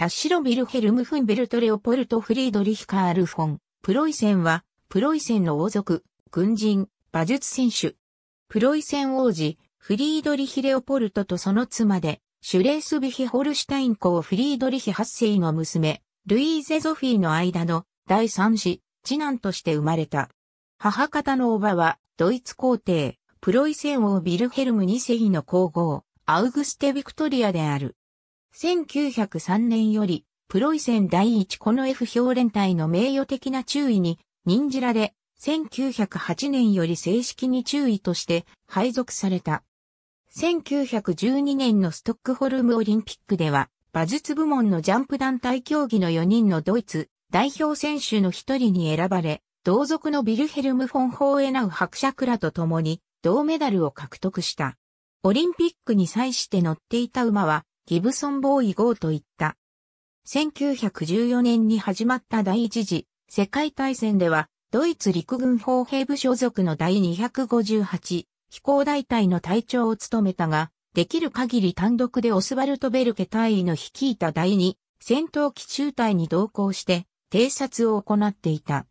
タッシロ・ビルヘルム・フンベルト・レオポルト・フリードリヒ・カール・フォン、プロイセンは、プロイセンの王族、軍人、馬術選手。プロイセン王子、フリードリヒ・レオポルトとその妻で、シュレースビヒ・ホルシュタイン公フリードリヒ8世の娘、ルイーゼ・ゾフィーの間の第三子、次男として生まれた。母方の叔母は、ドイツ皇帝、プロイセン王ビルヘルム2世の皇后、アウグステ・ビクトリアである。1903年より、プロイセン第一この F 評連隊の名誉的な注意に任じられ、1908年より正式に注意として配属された。1912年のストックホルムオリンピックでは、馬術部門のジャンプ団体競技の4人のドイツ代表選手の一人に選ばれ、同族のビルヘルム・フォン・ホーエナウ伯爵らと共に銅メダルを獲得した。オリンピックに際して乗っていた馬はギブソン・ボーイ号といった。1914年に始まった第一次世界大戦では、ドイツ陸軍砲兵部所属の第258飛行大隊の隊長を務めたが、できる限り単独でオスバルト・ベルケ隊員の率いた第2戦闘機中隊に同行して偵察を行っていた。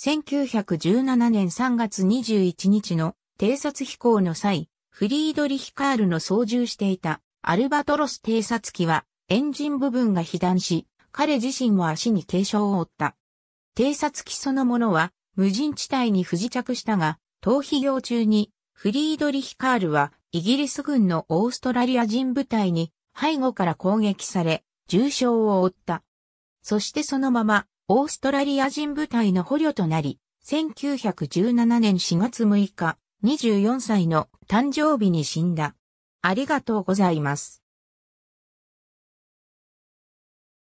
1917年3月21日の偵察飛行の際、フリードリヒ・カールの操縦していたアルバトロス偵察機はエンジン部分が被弾し、彼自身も足に軽傷を負った。偵察機そのものは無人地帯に不時着したが、逃避行中にフリードリヒ・カールはイギリス軍のオーストラリア人部隊に背後から攻撃され、重傷を負った。そしてそのままオーストラリア人部隊の捕虜となり、1917年4月6日、24歳の誕生日に死んだ。ありがとうございます。